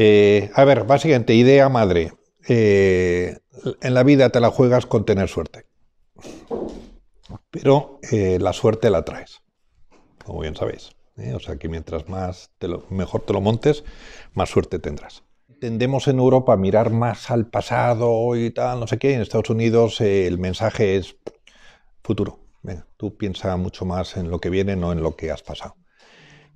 Eh, a ver, básicamente, idea madre. Eh, en la vida te la juegas con tener suerte. Pero eh, la suerte la traes, como bien sabéis. O sea que mientras más te lo, mejor te lo montes, más suerte tendrás. Tendemos en Europa a mirar más al pasado y tal, no sé qué. En Estados Unidos el mensaje es futuro. tú piensa mucho más en lo que viene, no en lo que has pasado.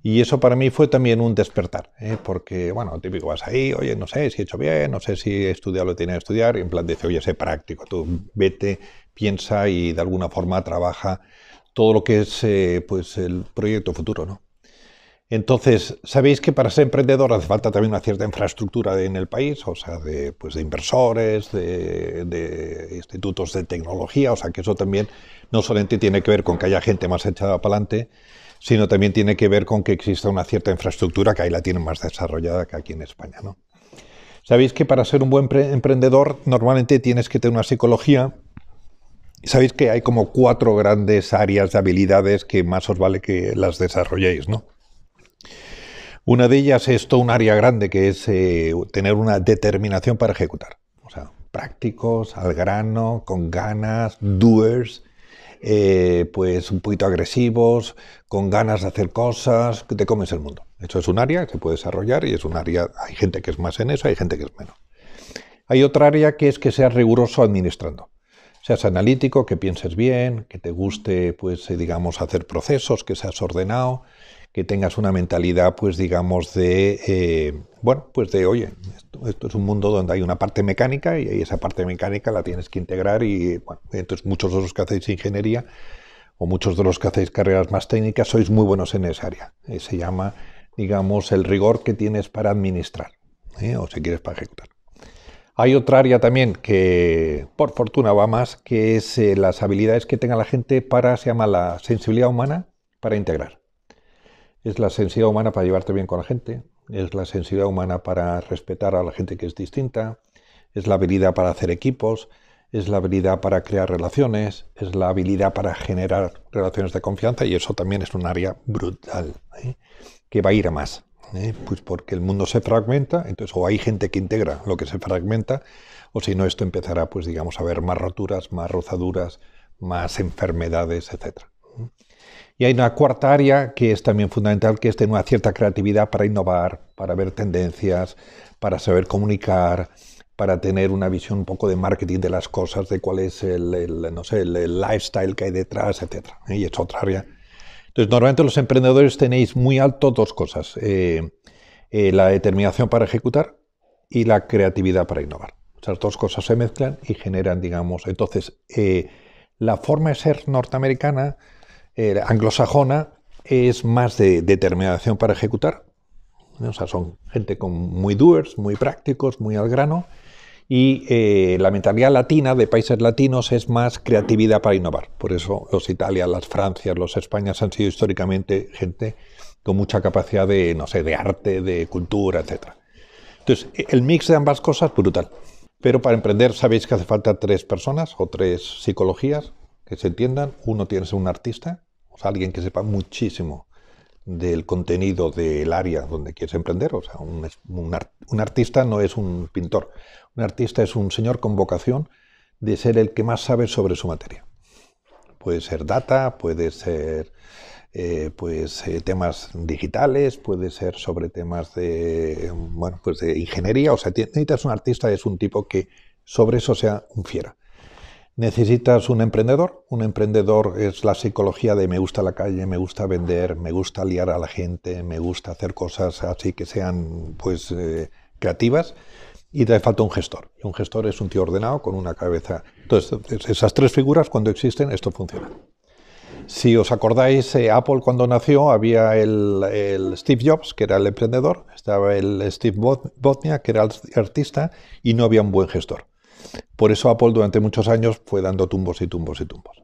Y eso para mí fue también un despertar, ¿eh? porque, bueno, típico vas ahí, oye, no sé si he hecho bien, no sé si he estudiado lo que que estudiar, y en plan dice, oye, sé práctico, tú vete, piensa y de alguna forma trabaja todo lo que es eh, pues el proyecto futuro, ¿no? Entonces, sabéis que para ser emprendedor hace falta también una cierta infraestructura en el país, o sea, de, pues de inversores, de, de, institutos de tecnología, o sea, que eso también no solamente tiene que ver con que haya gente más echada para adelante, sino también tiene que ver con que exista una cierta infraestructura que ahí la tienen más desarrollada que aquí en España. ¿no? Sabéis que para ser un buen emprendedor normalmente tienes que tener una psicología. Sabéis que hay como cuatro grandes áreas de habilidades que más os vale que las desarrolléis, ¿no? Una de ellas es esto, un área grande que es eh, tener una determinación para ejecutar. O sea, prácticos, al grano, con ganas, doers, eh, pues un poquito agresivos, con ganas de hacer cosas, que te comes el mundo. Eso es un área que se puede desarrollar y es un área, hay gente que es más en eso, hay gente que es menos. Hay otra área que es que seas riguroso administrando. Seas analítico, que pienses bien, que te guste, pues, eh, digamos, hacer procesos, que seas ordenado, que tengas una mentalidad, pues, digamos, de, eh, bueno, pues de, oye, esto es un mundo donde hay una parte mecánica y esa parte mecánica la tienes que integrar y bueno, entonces muchos de los que hacéis ingeniería o muchos de los que hacéis carreras más técnicas sois muy buenos en esa área. Eh, se llama, digamos, el rigor que tienes para administrar ¿eh? o si quieres para ejecutar. Hay otra área también que, por fortuna, va más, que es eh, las habilidades que tenga la gente para, se llama la sensibilidad humana para integrar. Es la sensibilidad humana para llevarte bien con la gente, es la sensibilidad humana para respetar a la gente que es distinta, es la habilidad para hacer equipos, es la habilidad para crear relaciones, es la habilidad para generar relaciones de confianza y eso también es un área brutal, ¿eh? que va a ir a más. ¿eh? Pues porque el mundo se fragmenta, entonces o hay gente que integra lo que se fragmenta, o si no, esto empezará, pues digamos, a haber más roturas, más rozaduras, más enfermedades, etc. Y hay una cuarta área que es también fundamental, que es tener una cierta creatividad para innovar, para ver tendencias, para saber comunicar, para tener una visión un poco de marketing de las cosas, de cuál es el, no sé, el, lifestyle que hay detrás, etc. ¿eh? Y es otra área. Entonces, normalmente los emprendedores tenéis muy alto dos cosas. Eh, eh, la determinación para ejecutar y la creatividad para innovar. Esas dos cosas se mezclan y generan, digamos, entonces, la forma de ser norteamericana eh, anglosajona es más de determinación para ejecutar. O son gente con muy doers, muy prácticos, muy al grano. Y eh, la mentalidad latina de países latinos es más creatividad para innovar. Por eso los Italias, las Francias, los Españas han sido históricamente gente con mucha capacidad de, no sé, de arte, de cultura, etc. Entonces, el mix de ambas cosas, brutal. Pero para emprender sabéis que hace falta tres personas o tres psicologías que se entiendan. Uno tiene que ser un artista, o alguien que sepa muchísimo del contenido del área donde quieres emprender. O sea, un, artista no es un pintor. Un artista es un señor con vocación de ser el que más sabe sobre su materia. Puede ser data, puede ser eh, pues, eh, temas digitales, puede ser sobre temas de, pues de ingeniería. O sea, necesitas un artista, es un tipo que sobre eso sea un fiera. Necesitas un emprendedor. Un emprendedor es la psicología de me gusta la calle, me gusta vender, me gusta liar a la gente, me gusta hacer cosas así que sean pues eh, creativas. Y te falta un gestor. Un gestor es un tío ordenado con una cabeza. Entonces, esas tres figuras, cuando existen, esto funciona. Si os acordáis, eh, Apple cuando nació había el, el, Steve Jobs, que era el emprendedor, estaba el Steve Botnia, que era el artista, y no había un buen gestor. Por eso Apple durante muchos años fue dando tumbos y tumbos y tumbos.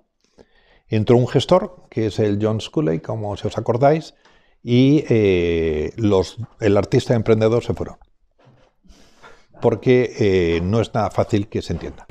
Entró un gestor, que es el John Sculley, como si os acordáis, y eh, los, el artista emprendedor se fueron. Porque eh, no es nada fácil que se entienda.